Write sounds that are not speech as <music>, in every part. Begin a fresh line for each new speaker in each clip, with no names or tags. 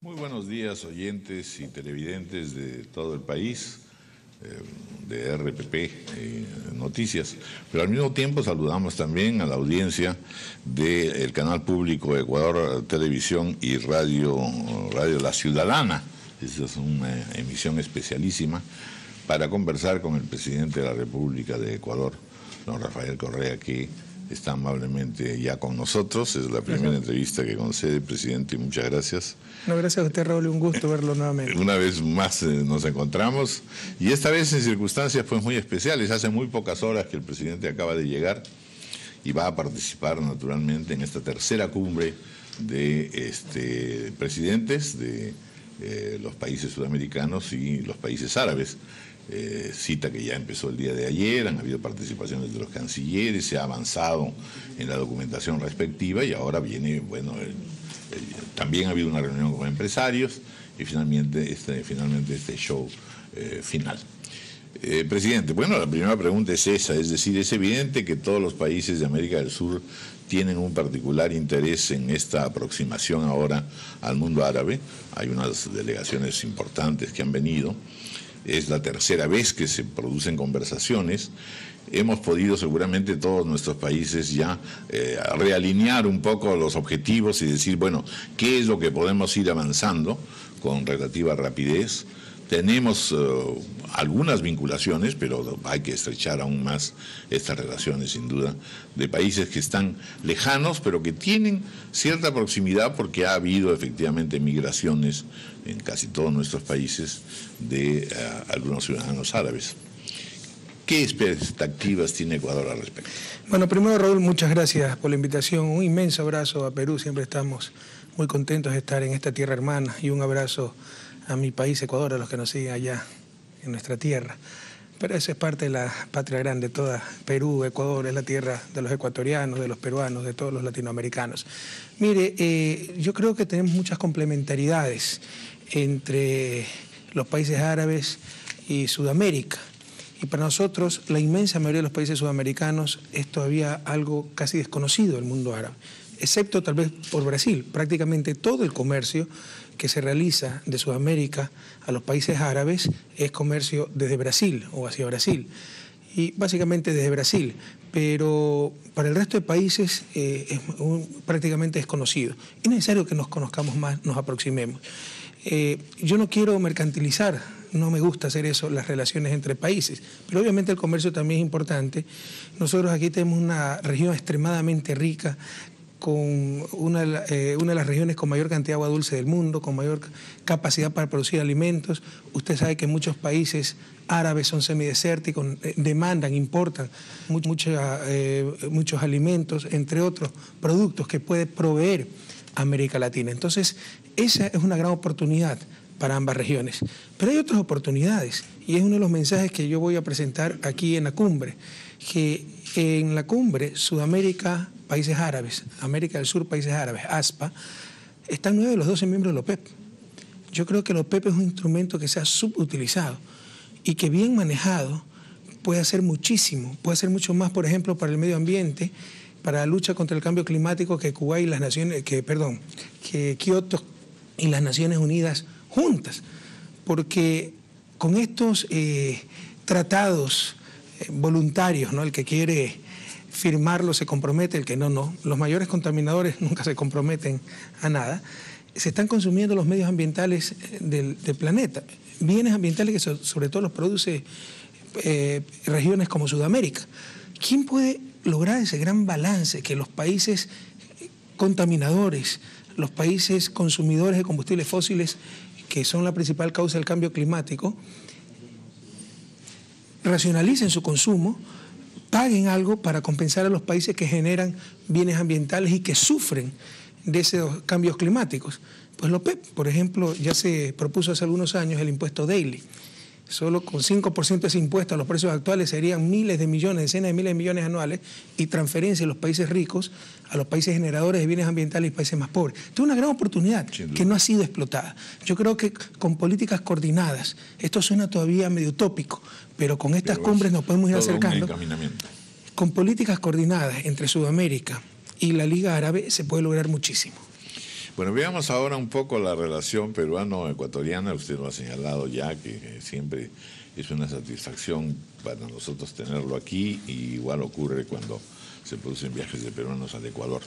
Muy buenos días, oyentes y televidentes de todo el país eh, de RPP eh, Noticias, pero al mismo tiempo saludamos también a la audiencia del canal público Ecuador Televisión y Radio, Radio La Ciudadana. Esa es una emisión especialísima para conversar con el presidente de la República de Ecuador, don Rafael Correa, que está amablemente ya con nosotros. Es la primera entrevista que concede, el presidente, muchas gracias.
gracias a usted, Raúl, un gusto verlo nuevamente.
Una vez más eh, nos encontramos y esta vez en circunstancias pues, muy especiales. Hace muy pocas horas que el presidente acaba de llegar y va a participar naturalmente en esta tercera cumbre de este, presidentes de eh, los países sudamericanos y los países árabes. Eh, cita que ya empezó el día de ayer, han habido participaciones de los cancilleres, se ha avanzado en la documentación respectiva y ahora viene, bueno, también ha habido una reunión con empresarios y finalmente este, finalmente este show eh, final. Eh, presidente, bueno, la primera pregunta es esa, es decir, es evidente que todos los países de América del Sur tienen un particular interés en esta aproximación ahora al mundo árabe, hay unas delegaciones importantes que han venido es la tercera vez que se producen conversaciones. Hemos podido seguramente todos nuestros países ya eh, realinear un poco los objetivos y decir, bueno, ¿qué es lo que podemos ir avanzando con relativa rapidez? Tenemos eh, algunas vinculaciones, pero hay que estrechar aún más estas relaciones, sin duda, de países que están lejanos, pero que tienen cierta proximidad porque ha habido efectivamente migraciones en casi todos nuestros países de eh, algunos ciudadanos árabes. ¿Qué expectativas tiene Ecuador al respecto?
Bueno, primero Raúl, muchas gracias por la invitación. Un inmenso abrazo a Perú, siempre estamos muy contentos de estar en esta tierra hermana y un abrazo a mi país Ecuador, a los que nos siguen allá nuestra tierra. Pero esa es parte de la patria grande, toda Perú, Ecuador, es la tierra de los ecuatorianos, de los peruanos, de todos los latinoamericanos. Mire, eh, yo creo que tenemos muchas complementaridades... entre los países árabes y Sudamérica. Y para nosotros, la inmensa mayoría de los países sudamericanos es todavía algo casi desconocido del mundo árabe, excepto tal vez por Brasil. Prácticamente todo el comercio que se realiza de Sudamérica a los países árabes es comercio desde Brasil o hacia Brasil. Y básicamente desde Brasil, pero para el resto de países eh, es prácticamente desconocido. Es necesario que nos conozcamos más, nos aproximemos. Eh, yo no quiero mercantilizar, no me gusta hacer eso, las relaciones entre países, pero obviamente el comercio también es importante. Nosotros aquí tenemos una región extremadamente rica con eh, una, de las regiones con mayor cantidad de agua dulce del mundo, con mayor capacidad para producir alimentos. Usted sabe que muchos países árabes son semidesérticos, eh, demandan, importan eh, muchos alimentos, entre otros productos que puede proveer América Latina. Entonces, esa es una gran oportunidad para ambas regiones. Pero hay otras oportunidades y es uno de los mensajes que yo voy a presentar aquí en la cumbre, que en la cumbre Sudamérica países árabes, América del Sur, países árabes, ASPA, están nueve de los 12 miembros de la OPEP. Yo creo que la OPEP es un instrumento que se ha subutilizado y que bien manejado puede hacer muchísimo, puede hacer mucho más, por ejemplo, para el medio ambiente, para la lucha contra el cambio climático que Cuba y las Naciones, que perdón, que Kioto y las Naciones Unidas juntas, porque con estos eh, tratados eh, voluntarios, ¿no? el que quiere firmarlo se compromete, el que no, no. Los mayores contaminadores <laughs> nunca se comprometen a nada. Se están consumiendo los medios ambientales eh, del, planeta, bienes ambientales que sobre todo los produce eh, regiones como Sudamérica. ¿Quién puede lograr ese gran balance que los países contaminadores, los países consumidores de combustibles fósiles, que son la principal causa del cambio climático, racionalicen su consumo? paguen algo para compensar a los países que generan bienes ambientales y que sufren de esos cambios climáticos. Pues lo por ejemplo, ya se propuso hace algunos años el impuesto daily solo con 5% de ese impuesto a los precios actuales serían miles de millones, decenas de miles de millones anuales y transferencia de los países ricos a los países generadores de bienes ambientales y países más pobres. Esto es una gran oportunidad que no ha sido explotada. Yo creo que con políticas coordinadas, esto suena todavía medio utópico, pero con estas cumbres nos podemos ir acercando. Con políticas coordinadas entre Sudamérica y la Liga Árabe se puede lograr muchísimo.
Bueno, veamos ahora un poco la relación peruano-ecuatoriana. Usted lo ha señalado ya, que, eh, siempre es una satisfacción para nosotros tenerlo aquí y igual ocurre cuando se producen viajes de peruanos al Ecuador.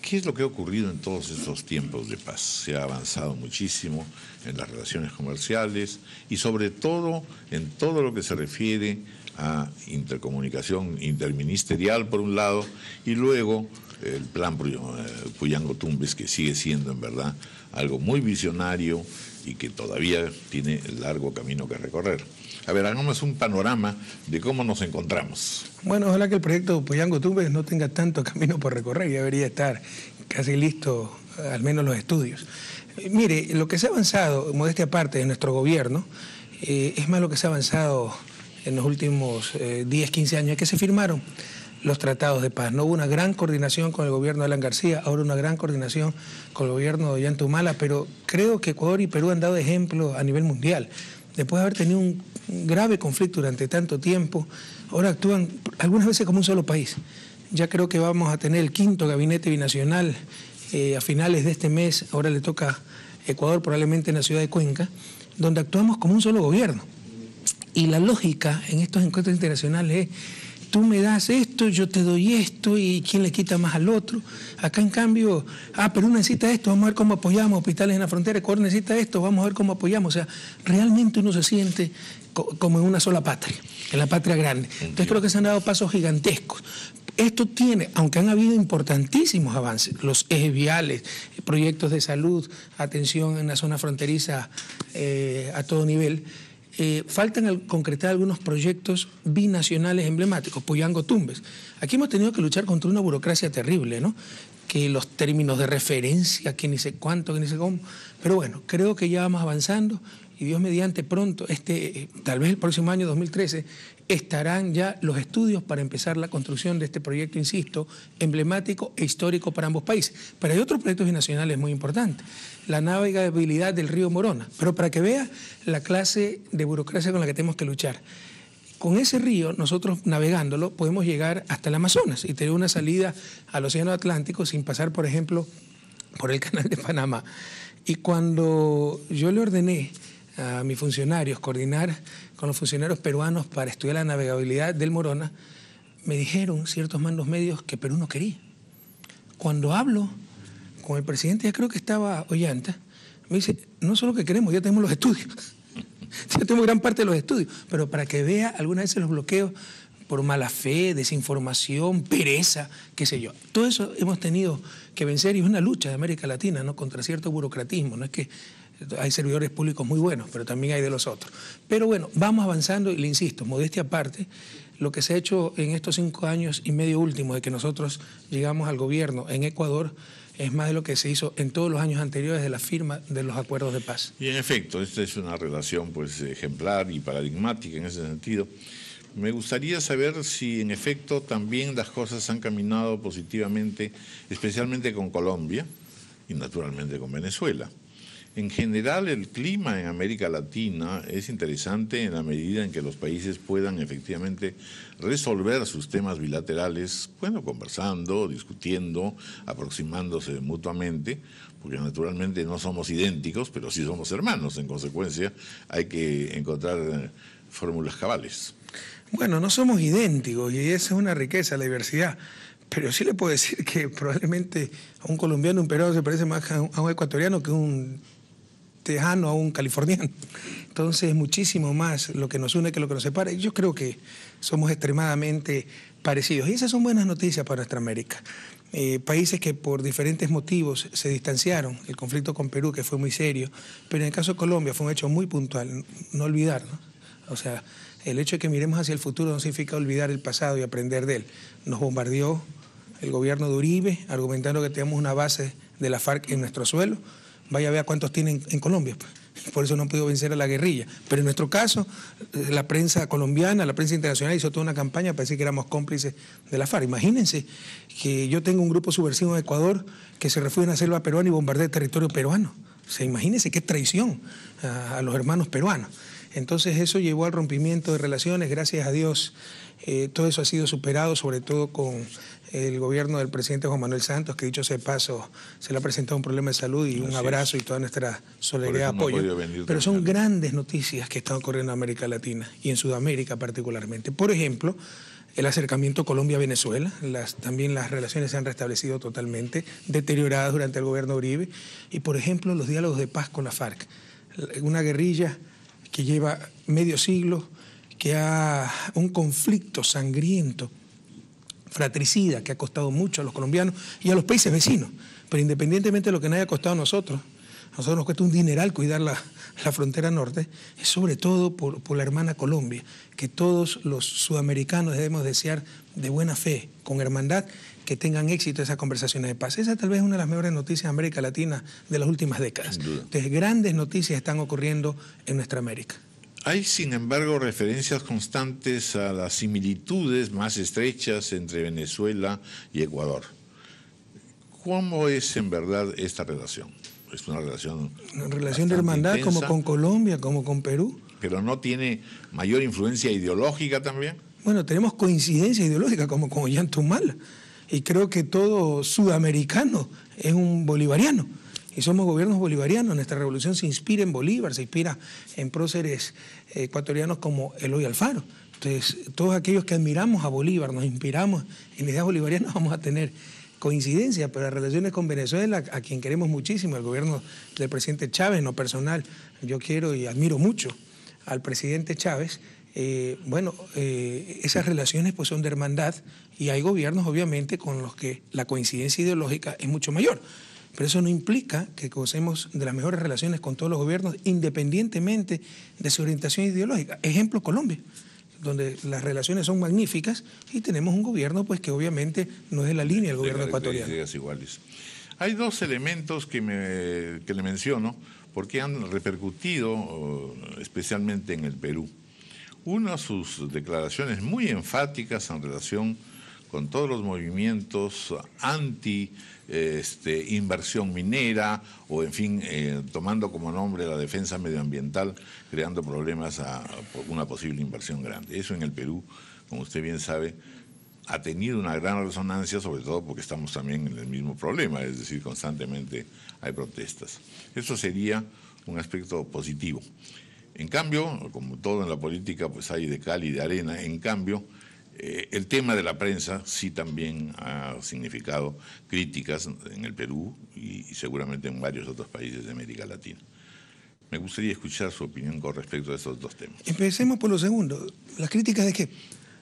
¿Qué es lo que ha ocurrido en todos estos tiempos de paz? Se ha avanzado muchísimo en las relaciones comerciales y sobre todo en todo lo que se refiere a intercomunicación interministerial por un lado y luego el plan eh, Puyango Tumbes, que sigue siendo en verdad algo muy visionario y que todavía tiene largo camino que recorrer. A ver, hagamos un panorama de cómo nos encontramos.
Bueno, ojalá que el proyecto Puyango Tumbes no tenga tanto camino por recorrer, y debería estar casi listo, al menos los estudios. Mire, lo que se ha avanzado, modestia aparte, de nuestro gobierno, eh, es más lo que se ha avanzado en los últimos 10, eh, 15 años, es que se firmaron los tratados de paz. No hubo una gran coordinación con el gobierno de Alan García, ahora una gran coordinación con el gobierno de Humala... pero creo que Ecuador y Perú han dado ejemplo a nivel mundial. Después de haber tenido un grave conflicto durante tanto tiempo, ahora actúan algunas veces como un solo país. Ya creo que vamos a tener el quinto gabinete binacional eh, a finales de este mes, ahora le toca Ecuador probablemente en la ciudad de Cuenca, donde actuamos como un solo gobierno. Y la lógica en estos encuentros internacionales es tú me das esto, yo te doy esto y quién le quita más al otro. Acá en cambio, ah, uno necesita esto, vamos a ver cómo apoyamos, hospitales en la frontera, Ecuador necesita esto, vamos a ver cómo apoyamos. O sea, realmente uno se siente como en una sola patria, en la patria grande. Entonces creo que se han dado pasos gigantescos. Esto tiene, aunque han habido importantísimos avances, los ejes viales, proyectos de salud, atención en la zona fronteriza eh, a todo nivel, eh, faltan concretar algunos proyectos binacionales emblemáticos, Puyango Tumbes. Aquí hemos tenido que luchar contra una burocracia terrible, ¿no? Que los términos de referencia, que ni sé cuánto, que ni sé cómo. Pero bueno, creo que ya vamos avanzando y Dios mediante pronto, este, eh, tal vez el próximo año 2013, estarán ya los estudios para empezar la construcción de este proyecto, insisto, emblemático e histórico para ambos países. Pero hay otros proyectos nacionales muy importantes, la navegabilidad del río Morona, pero para que vea la clase de burocracia con la que tenemos que luchar. Con ese río, nosotros navegándolo, podemos llegar hasta el Amazonas y tener una salida al Océano Atlántico sin pasar, por ejemplo, por el Canal de Panamá. Y cuando yo le ordené a mis funcionarios coordinar con los funcionarios peruanos para estudiar la navegabilidad del Morona, me dijeron ciertos mandos medios que Perú no quería. Cuando hablo con el presidente, ya creo que estaba Ollanta, me dice, no solo que queremos, ya tenemos los estudios. <laughs> ya tenemos gran parte de los estudios, pero para que vea algunas veces los bloqueos por mala fe, desinformación, pereza, qué sé yo. Todo eso hemos tenido que vencer y es una lucha de América Latina ¿no? contra cierto burocratismo. No es que hay servidores públicos muy buenos, pero también hay de los otros. Pero bueno, vamos avanzando y le insisto, modestia aparte, lo que se ha hecho en estos cinco años y medio últimos de que nosotros llegamos al gobierno en Ecuador es más de lo que se hizo en todos los años anteriores de la firma de los acuerdos de paz.
Y en efecto, esta es una relación pues ejemplar y paradigmática en ese sentido. Me gustaría saber si en efecto también las cosas han caminado positivamente, especialmente con Colombia y naturalmente con Venezuela. En general, el clima en América Latina es interesante en la medida en que los países puedan efectivamente resolver sus temas bilaterales, bueno, conversando, discutiendo, aproximándose mutuamente, porque naturalmente no somos idénticos, pero sí somos hermanos. En consecuencia, hay que encontrar eh, fórmulas cabales.
Bueno, no somos idénticos y esa es una riqueza, la diversidad. Pero sí le puedo decir que probablemente a un colombiano, un peruano se parece más a un, ecuatoriano que un tejano a un californiano. Entonces, muchísimo más lo que nos une que lo que nos separa. Yo creo que somos extremadamente parecidos. Y esas son buenas noticias para nuestra América. Eh, países que por diferentes motivos se distanciaron, el conflicto con Perú, que fue muy serio, pero en el caso de Colombia fue un hecho muy puntual, no olvidar, ¿no? O sea, el hecho de que miremos hacia el futuro no significa olvidar el pasado y aprender de él. Nos bombardeó el gobierno de Uribe, argumentando que tenemos una base de la FARC en nuestro suelo. Vaya a ver cuántos tienen en Colombia. Pues. Por eso no han podido vencer a la guerrilla. Pero en nuestro caso, eh, la prensa colombiana, la prensa internacional hizo toda una campaña para decir que éramos cómplices de la FARC. Imagínense que yo tengo un grupo subversivo en Ecuador que se refugia en la selva peruana y bombardea el territorio peruano. O imagínense qué traición a, los hermanos peruanos. Entonces eso llevó al rompimiento de relaciones, gracias a Dios. Eh, todo eso ha sido superado, sobre todo con el gobierno del presidente Juan Manuel Santos, que dicho sea paso, se le ha presentado un problema de salud y un abrazo y toda nuestra solidaridad y apoyo. Pero son grandes noticias que están ocurriendo en América Latina y en Sudamérica particularmente. Por ejemplo, el acercamiento Colombia-Venezuela, las, también las relaciones se han restablecido totalmente, deterioradas durante el gobierno Uribe, y por ejemplo los diálogos de paz con la FARC, una guerrilla que lleva medio siglo, que ha un conflicto sangriento fratricida que ha costado mucho a los colombianos y a los países vecinos. Pero independientemente de lo que nos haya costado a nosotros, a nosotros nos cuesta un dineral cuidar la, frontera norte, sobre todo por, por, la hermana Colombia, que todos los sudamericanos debemos desear de buena fe, con hermandad, que tengan éxito esas conversaciones de paz. Esa tal vez es una de las mejores noticias de América Latina de las últimas décadas. Entonces, grandes noticias están ocurriendo en nuestra América.
Hay, sin embargo, referencias constantes a las similitudes más estrechas entre Venezuela y Ecuador. ¿Cómo es en verdad esta relación? Es una relación.
Una relación de hermandad, como con Colombia, como con Perú.
Pero no tiene mayor influencia ideológica también.
Bueno, tenemos coincidencia ideológica, como con Ollantumala. Y creo que todo sudamericano es un bolivariano y somos gobiernos bolivarianos. Nuestra revolución se inspira en Bolívar, se inspira en próceres eh, ecuatorianos como Eloy Alfaro. Entonces, todos aquellos que admiramos a Bolívar, nos inspiramos en ideas bolivarianas, <laughs> vamos a tener coincidencia, pero las relaciones con Venezuela, a quien queremos muchísimo, el gobierno del presidente Chávez, no personal, yo quiero y admiro mucho al presidente Chávez, eh, bueno, eh, esas relaciones pues son de hermandad y hay gobiernos obviamente con los que la coincidencia ideológica es mucho mayor. Pero eso no implica que gocemos de las mejores relaciones con todos los gobiernos, independientemente de su orientación ideológica. Ejemplo, Colombia donde las relaciones son magníficas y tenemos un gobierno pues que obviamente no es de la línea del gobierno ecuatoriano.
Hay dos elementos que, me, que le menciono porque han repercutido especialmente en el Perú. Una, sus declaraciones muy enfáticas en relación con todos los movimientos anti este, inversión minera o, en fin, eh, tomando como nombre la defensa medioambiental, creando problemas a, una posible inversión grande. Eso en el Perú, como usted bien sabe, ha tenido una gran resonancia, sobre todo porque estamos también en el mismo problema, es decir, constantemente hay protestas. Eso sería un aspecto positivo. En cambio, como todo en la política, pues hay de cal y de arena. En cambio, eh, el tema de la prensa sí también ha significado críticas en el Perú y, seguramente en varios otros países de América Latina. Me gustaría escuchar su opinión con respecto a esos dos temas.
Empecemos por lo segundo. ¿Las críticas de qué?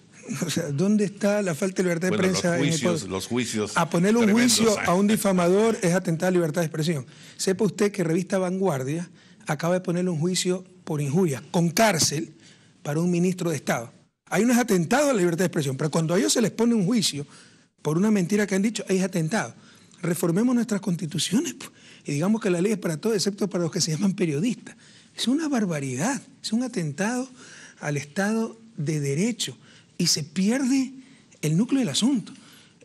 <laughs> ¿dónde está la falta de libertad de prensa? Los en los
juicios. A poner un juicio
a un difamador es atentar a la libertad de expresión. Sepa usted que revista Vanguardia acaba de ponerle un juicio por injuria, con cárcel, para un ministro de Estado. Hay unos atentados a la libertad de expresión, pero cuando a ellos se les pone un juicio por una mentira que han dicho, hay atentado. Reformemos nuestras constituciones pues, y digamos que la ley es para todos, excepto para los que se llaman periodistas. Es una barbaridad, es un atentado al Estado de Derecho y se pierde el núcleo del asunto.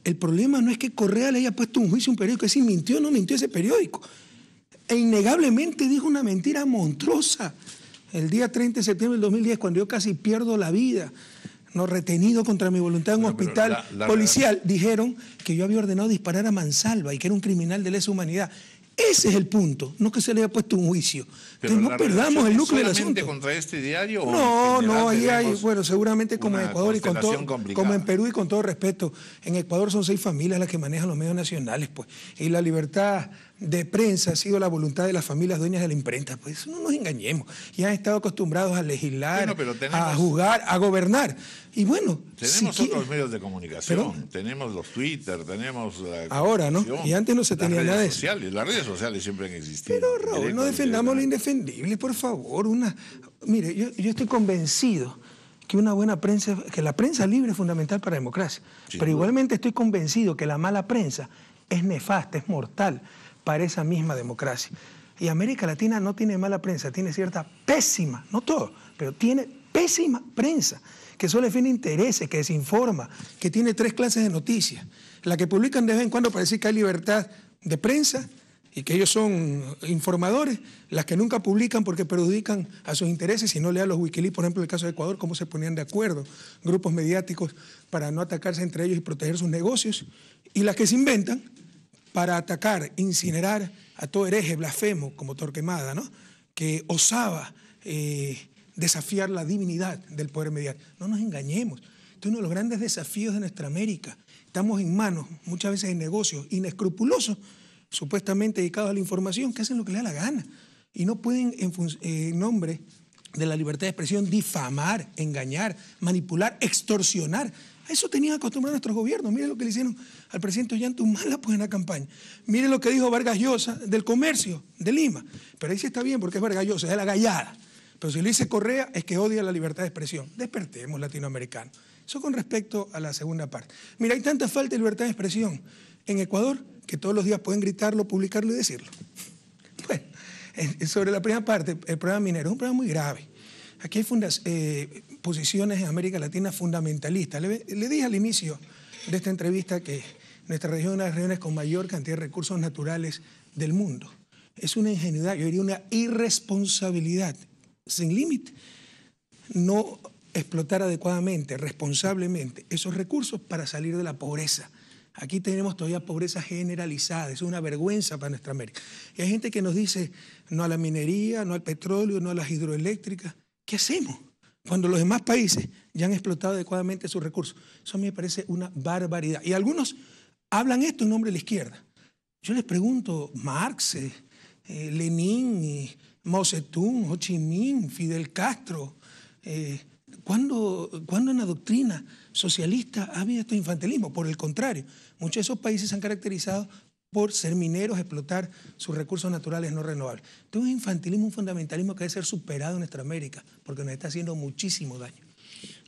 El problema no es que Correa le haya puesto un juicio a un periódico, es si mintió o no mintió ese periódico. E innegablemente dijo una mentira monstruosa el día 30 de septiembre del 2010, cuando yo casi pierdo la vida, no retenido contra mi voluntad en un hospital policial, dijeron que yo había ordenado disparar a Mansalva y que era un criminal de lesa humanidad. Ese es el punto, no que se le haya puesto un juicio. Pero pues no perdamos el núcleo del asunto.
contra este diario? No, no, ahí hay,
bueno, seguramente como en Ecuador y con todo, como en Perú y con todo respeto, en Ecuador son seis familias las que manejan los medios nacionales, pues, y la libertad de prensa ha sido la voluntad de las familias dueñas de la imprenta, pues no nos engañemos, y han estado acostumbrados a legislar, a jugar a gobernar. Y bueno, tenemos otros medios de comunicación,
tenemos los Twitter, tenemos la Ahora, ¿no? Y antes no se tenía nada de eso. las redes sociales siempre han existido. Pero Raúl, no defendamos
lo indefendible por favor. Una... Mire, yo, estoy convencido que una buena prensa, que la prensa libre es fundamental para la democracia. Pero igualmente estoy convencido que la mala prensa es nefasta, es mortal para esa misma democracia. Y América Latina no tiene mala prensa, tiene cierta pésima, no todo, pero tiene pésima prensa, que solo define intereses, que desinforma, que tiene tres clases de noticias. La que publican de vez en cuando para decir que hay libertad de prensa, y que ellos son informadores, las que nunca publican porque perjudican a sus intereses, si no lea los Wikileaks, por ejemplo, el caso de Ecuador, cómo se ponían de acuerdo grupos mediáticos para no atacarse entre ellos y proteger sus negocios, y las que se inventan para atacar, incinerar a todo hereje, blasfemo, como Torquemada, ¿no? que osaba eh, desafiar la divinidad del poder mediático. No nos engañemos, este es uno de los grandes desafíos de nuestra América. Estamos en manos, muchas veces en negocios inescrupulosos, supuestamente dedicados a la información que hacen lo que les da la gana y no pueden en, nombre de la libertad de expresión difamar, engañar, manipular, extorsionar. A eso tenían acostumbrado nuestros gobiernos. Miren lo que le hicieron al presidente ...mala pues, en la campaña. Miren lo que dijo Vargas Llosa del comercio de Lima. Pero ahí sí está bien porque es Vargas Llosa, es la gallada. Pero si lo dice Correa es que odia la libertad de expresión. Despertemos latinoamericanos. Eso con respecto a la segunda parte. Mira, hay tanta falta de libertad de expresión en Ecuador que todos los días pueden gritarlo, publicarlo y decirlo. <laughs> Bueno, sobre la primera parte, el problema minero es un problema muy grave. Aquí hay eh, posiciones en América Latina fundamentalistas. Le, le, dije al inicio de esta entrevista que nuestra región es una de las regiones con mayor cantidad de recursos naturales del mundo. Es una ingenuidad, yo diría una irresponsabilidad sin límite no explotar adecuadamente, responsablemente esos recursos para salir de la pobreza Aquí tenemos todavía pobreza generalizada, es una vergüenza para nuestra América. Y hay gente que nos dice, no a la minería, no al petróleo, no a las hidroeléctricas. ¿Qué hacemos? Cuando los demás países ya han explotado adecuadamente sus recursos. Eso a mí me parece una barbaridad. Y algunos hablan esto en nombre de la izquierda. Yo les pregunto, Marx, eh, eh, Lenin, eh, Mao Zedong, Ho Chi Minh, Fidel Castro, ¿Cuándo, ¿Cuándo en la doctrina socialista ha habido este infantilismo? Por el contrario, muchos de esos países se han caracterizado por ser mineros, explotar sus recursos naturales no renovables. Entonces este es un infantilismo, un fundamentalismo que debe ser superado en nuestra América, porque nos está haciendo muchísimo daño.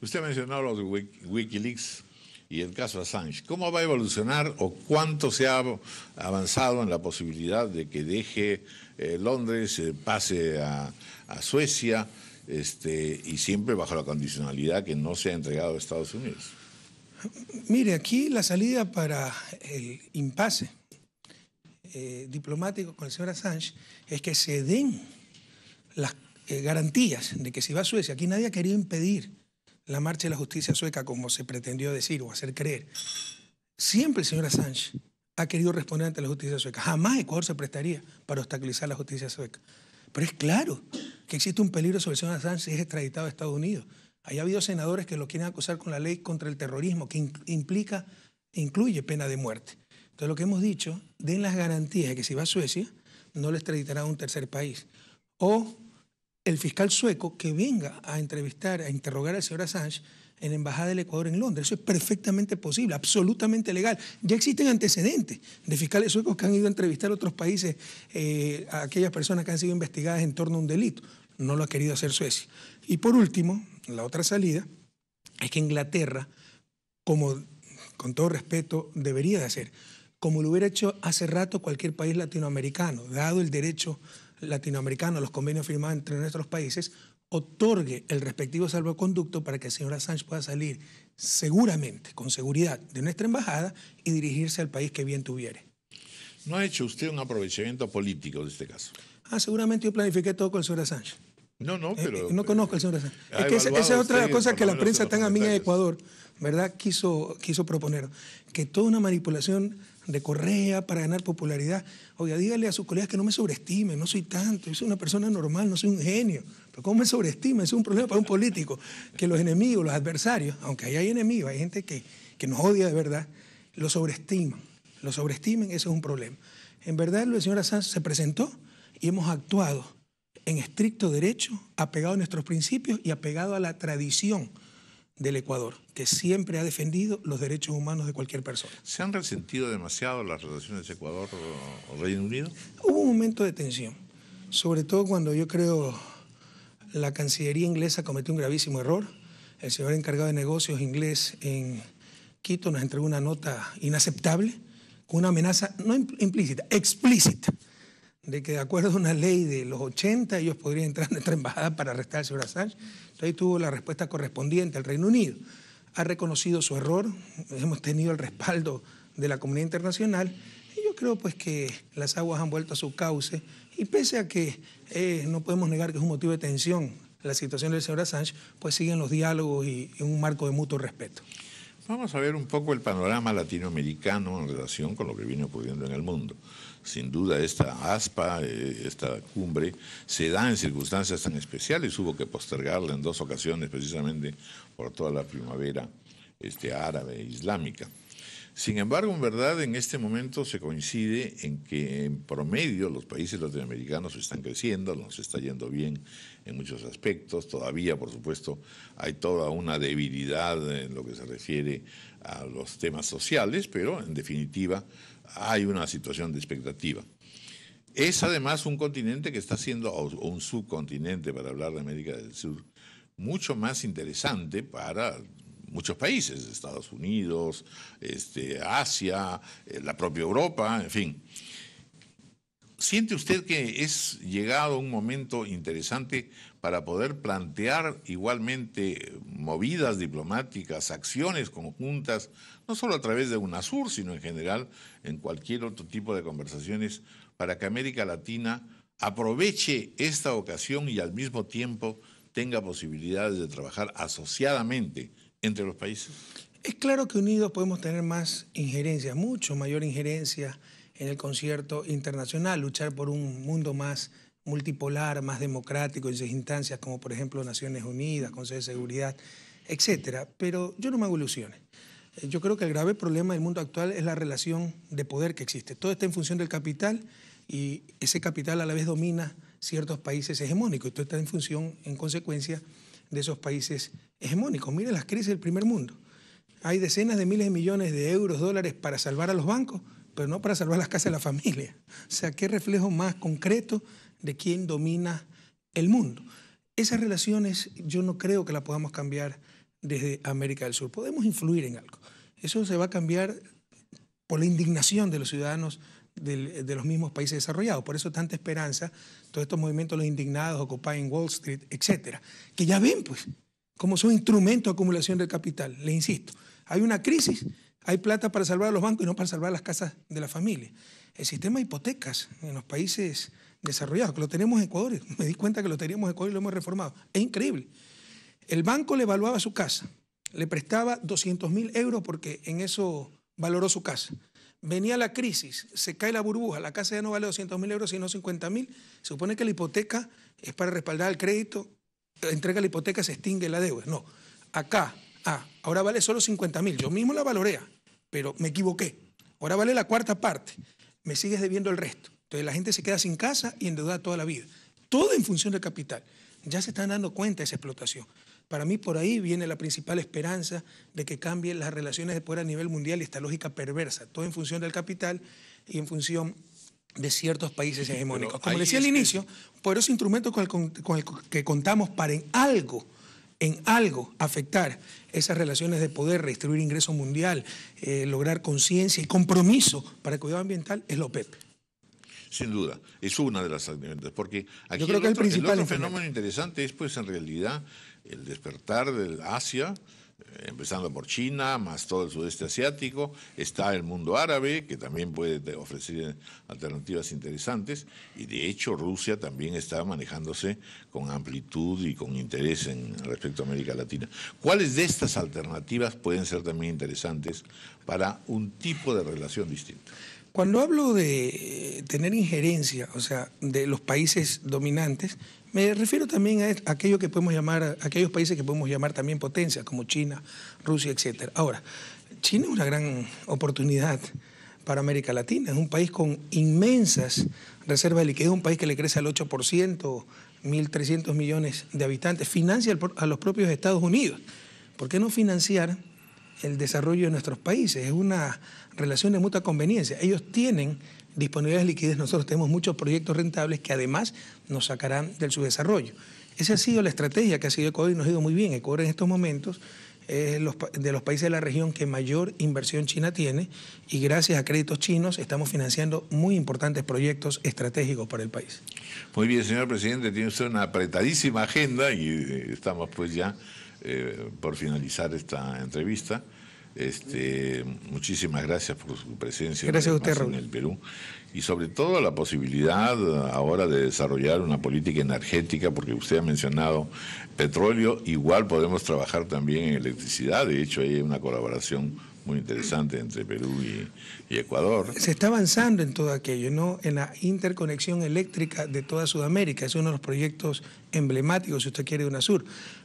Usted ha mencionado los Wikileaks y el caso Assange. ¿Cómo va a evolucionar o cuánto se ha avanzado en la posibilidad de que deje eh, Londres, eh, pase a, a Suecia? Este, y siempre bajo la condicionalidad que no se ha entregado a Estados Unidos.
Mire, aquí la salida para el impasse eh, diplomático con el señor Assange es que se den las eh, garantías de que si va a Suecia, aquí nadie ha querido impedir la marcha de la justicia sueca como se pretendió decir o hacer creer. Siempre el señor Assange ha querido responder ante la justicia sueca. Jamás Ecuador se prestaría para obstaculizar la justicia sueca. Pero es claro, que existe un peligro sobre el señor Assange si es extraditado a Estados Unidos. Hay habido senadores que lo quieren acusar con la ley contra el terrorismo, que implica, incluye pena de muerte. Entonces, lo que hemos dicho, den las garantías de que si va a Suecia, no lo extraditará a un tercer país. O el fiscal sueco que venga a entrevistar, a interrogar al señor Assange, en la Embajada del Ecuador en Londres. Eso es perfectamente posible, absolutamente legal. Ya existen antecedentes de fiscales suecos que han ido a entrevistar a otros países, eh, a aquellas personas que han sido investigadas en torno a un delito. No lo ha querido hacer Suecia. Y por último, la otra salida es que Inglaterra, como con todo respeto debería de hacer, como lo hubiera hecho hace rato cualquier país latinoamericano, dado el derecho latinoamericano, los convenios firmados entre nuestros países, otorgue el respectivo salvoconducto para que el señor Assange pueda salir seguramente, con seguridad, de nuestra embajada y dirigirse al país que bien tuviere.
¿No ha hecho usted un aprovechamiento político de este caso?
Ah, seguramente yo planifiqué todo con el señor Assange.
No, no, eh, pero... Eh, no
conozco al señor Assange. Es esa, es otra cosa que la prensa tan amiga de Ecuador, ¿verdad? Quiso, quiso proponer, que toda una manipulación de correa para ganar popularidad. Oiga, dígale a sus colegas que no me sobreestimen, no soy tanto, yo soy una persona normal, no soy un genio. Pero ¿cómo me sobreestimen? Es un problema para un político. Que los enemigos, los adversarios, aunque ahí hay enemigos, hay gente que, que nos odia de verdad, lo sobreestiman. Lo sobreestimen, eso es un problema. En verdad, el señor Assange se presentó y hemos actuado en estricto derecho, apegado a nuestros principios y apegado a la tradición del Ecuador, que siempre ha defendido los derechos humanos de cualquier persona. ¿Se han resentido
demasiado las relaciones Ecuador-Reino Unido?
Hubo un momento de tensión, sobre todo cuando yo creo la Cancillería inglesa cometió un gravísimo error. El señor encargado de negocios inglés en Quito nos entregó una nota inaceptable, con una amenaza no implícita, explícita de que de acuerdo a una ley de los 80 ellos podrían entrar en nuestra embajada para arrestar al señor Assange. Entonces tuvo la respuesta correspondiente al Reino Unido. Ha reconocido su error, hemos tenido el respaldo de la comunidad internacional y yo creo pues que las aguas han vuelto a su cauce y pese a que eh, no podemos negar que es un motivo de tensión la situación del señor Assange, pues siguen los diálogos y en un marco de mutuo respeto.
Vamos a ver un poco el panorama latinoamericano en relación con lo que viene ocurriendo en el mundo. Sin duda, esta ASPA, eh, esta cumbre, se da en circunstancias tan especiales. Hubo que postergarla en dos ocasiones precisamente por toda la primavera este, árabe e islámica. Sin embargo, en verdad, en este momento se coincide en que en promedio los países latinoamericanos están creciendo, nos está yendo bien en muchos aspectos. Todavía, por supuesto, hay toda una debilidad en lo que se refiere a los temas sociales, pero en definitiva hay una situación de expectativa. Es además un continente que está siendo, o un subcontinente, para hablar de América del Sur, mucho más interesante para muchos países, Estados Unidos, este, Asia, eh, la propia Europa, en fin. ¿Siente usted que es llegado un momento interesante para poder plantear igualmente movidas diplomáticas, acciones conjuntas, no solo a través de UNASUR, sino en general en cualquier otro tipo de conversaciones, para que América Latina aproveche esta ocasión y al mismo tiempo tenga posibilidades de trabajar asociadamente entre los países?
Es claro que unidos podemos tener más injerencia, mucho mayor injerencia en el concierto internacional, luchar por un mundo más multipolar, más democrático en sus instancias como por ejemplo Naciones Unidas, Consejo de Seguridad, etc. Pero yo no me hago ilusiones. Eh, yo creo que el grave problema del mundo actual es la relación de poder que existe. Todo está en función del capital y ese capital a la vez domina ciertos países hegemónicos. todo está en función, en consecuencia, de esos países hegemónicos. Miren las crisis del primer mundo. Hay decenas de miles de millones de euros, dólares para salvar a los bancos, pero no para salvar las casas de la familia. O sea, qué reflejo más concreto de quién domina el mundo. Esas relaciones yo no creo que las podamos cambiar desde América del Sur. Podemos influir en algo. Eso se va a cambiar por la indignación de los ciudadanos de los mismos países desarrollados. Por eso tanta esperanza, todos estos movimientos, los indignados, Occupy Wall Street, etcétera, que ya ven, pues, como son instrumentos de acumulación del capital. Le insisto, hay una crisis, hay plata para salvar a los bancos y no para salvar las casas de la familia. El sistema de hipotecas en los países desarrollados, que lo tenemos en Ecuador, <laughs> me di cuenta que lo teníamos en Ecuador y lo hemos reformado. Es increíble. El banco le evaluaba su casa, le prestaba 200 mil euros porque en eso valoró su casa venía la crisis, se cae la burbuja, la casa ya no vale 200 mil euros sino 50 mil, se supone que la hipoteca es para respaldar el crédito, entrega la hipoteca, se extingue la deuda. No, acá, ah, ahora vale solo 50 mil, yo mismo la valorea, pero me equivoqué, ahora vale la cuarta parte, me sigues debiendo el resto. Entonces la gente se queda sin casa y endeudada toda la vida, todo en función del capital. Ya se están dando cuenta de esa explotación. Para mí por ahí viene la principal esperanza de que cambien las relaciones de poder a nivel mundial y esta lógica perversa, todo en función del capital y en función de ciertos países hegemónicos. Como decía al inicio, por instrumentos instrumento con el, que contamos para en algo en algo afectar esas relaciones de poder, redistribuir ingreso mundial, eh, lograr conciencia y compromiso para el cuidado ambiental es la OPEP.
Sin duda, es una de las herramientas, porque aquí Yo creo que el, principal fenómeno interesante es pues en realidad el despertar de Asia, eh, empezando por China, más todo el sudeste asiático, está el mundo árabe, que también puede ofrecer alternativas interesantes, y de hecho Rusia también está manejándose con amplitud y con interés en respecto a América Latina. ¿Cuáles de estas alternativas pueden ser también interesantes para un tipo de relación distinta?
Cuando hablo de tener injerencia, o sea, de los países dominantes, me refiero también a aquello que podemos llamar, aquellos países que podemos llamar también potencias, como China, Rusia, etc. Ahora, China es una gran oportunidad para América Latina, es un país con inmensas reservas de liquidez, un país que le crece al 8%, 1.300 millones de habitantes, financia a los propios Estados Unidos. ¿Por qué no financiar el desarrollo de nuestros países. Es una relación de mutua conveniencia. Ellos tienen disponibilidades liquidez, nosotros tenemos muchos proyectos rentables que además nos sacarán del subdesarrollo. Esa ha sido la estrategia que ha sido Ecuador y nos ha ido muy bien. Ecuador en estos momentos es de los países de la región que mayor inversión china tiene y gracias a créditos chinos estamos financiando muy importantes proyectos estratégicos para el país.
Muy bien, señor presidente, tiene usted una apretadísima agenda y eh, estamos pues ya eh, por finalizar esta entrevista. Este, muchísimas gracias por su presencia en el Perú y sobre todo la posibilidad eh, ahora de desarrollar una política energética, porque usted ha mencionado petróleo, igual podemos trabajar también en electricidad, de hecho hay una colaboración muy interesante entre Perú y, Ecuador. Se
está avanzando en todo aquello, ¿no? En la interconexión eléctrica de toda Sudamérica, es uno de los proyectos emblemáticos, si usted quiere, de UNASUR.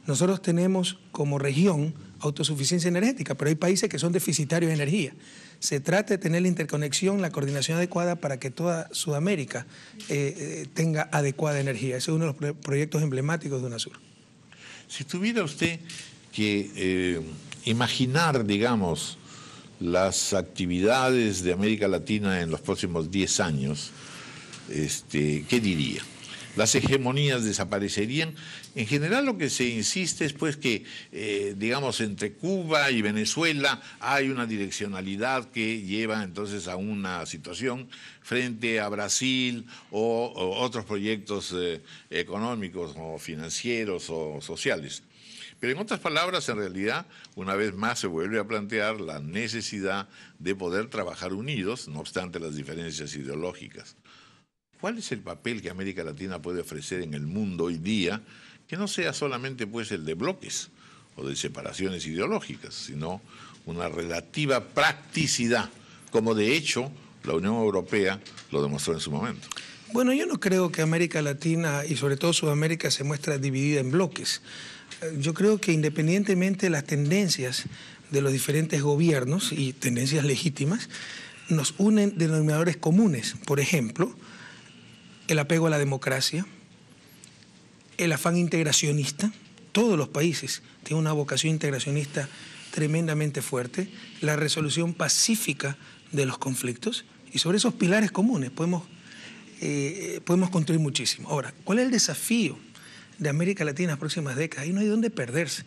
Nosotros tenemos como región autosuficiencia energética, pero hay países que son deficitarios de energía. Se trata de tener la interconexión, la coordinación adecuada para que toda Sudamérica eh, eh, tenga adecuada energía. Ese es uno de los proyectos emblemáticos de UNASUR.
Si tuviera usted que eh, imaginar, digamos, las actividades de América Latina en los próximos 10 años, este, ¿qué diría? las hegemonías desaparecerían. En general lo que se insiste es pues que, eh, digamos, entre Cuba y Venezuela hay una direccionalidad que lleva entonces a una situación frente a Brasil o, otros proyectos eh, económicos o financieros o sociales. Pero en otras palabras, en realidad, una vez más se vuelve a plantear la necesidad de poder trabajar unidos, no obstante las diferencias ideológicas. ¿Cuál es el papel que América Latina puede ofrecer en el mundo hoy día que no sea solamente pues el de bloques o de separaciones ideológicas, sino una relativa practicidad, como de hecho la Unión Europea lo demostró en su momento?
Bueno, yo no creo que América Latina y sobre todo Sudamérica se muestra dividida en bloques. Eh, yo creo que independientemente de las tendencias de los diferentes gobiernos y tendencias legítimas, nos unen denominadores comunes. Por ejemplo, el apego a la democracia, el afán integracionista. Todos los países tienen una vocación integracionista tremendamente fuerte, la resolución pacífica de los conflictos y sobre esos pilares comunes podemos, eh, podemos construir muchísimo. Ahora, ¿cuál es el desafío de América Latina en las próximas décadas? Ahí no hay dónde perderse.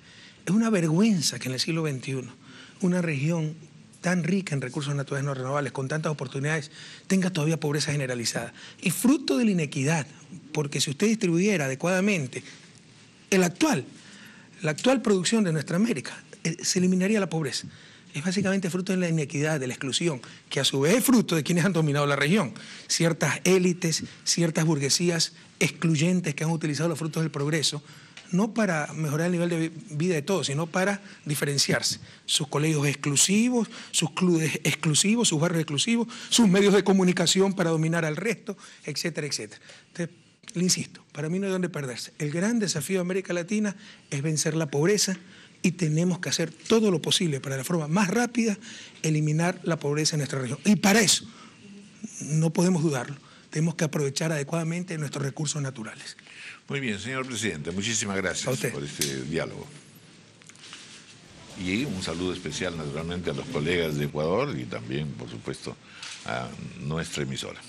Es una vergüenza que en el siglo XXI una región tan rica en recursos naturales no renovables, con tantas oportunidades, tenga todavía pobreza generalizada. Y fruto de la inequidad, porque si usted distribuyera adecuadamente el actual, la actual producción de nuestra América, eh, se eliminaría la pobreza. Es básicamente fruto de la inequidad, de la exclusión, que a su vez es fruto de quienes han dominado la región. Ciertas élites, ciertas burguesías excluyentes que han utilizado los frutos del progreso no para mejorar el nivel de vida de todos, sino para diferenciarse. Sus colegios exclusivos, sus clubes exclusivos, sus barrios exclusivos, sus medios de comunicación para dominar al resto, etcétera, etcétera. Entonces, le insisto, para mí no hay donde perderse. El gran desafío de América Latina es vencer la pobreza y tenemos que hacer todo lo posible para de la forma más rápida eliminar la pobreza en nuestra región. Y para eso, no podemos dudarlo, tenemos que aprovechar adecuadamente nuestros recursos naturales.
Muy bien, señor presidente, muchísimas gracias por este diálogo. Y un saludo especial naturalmente a los colegas de Ecuador y también, por supuesto, a nuestra emisora.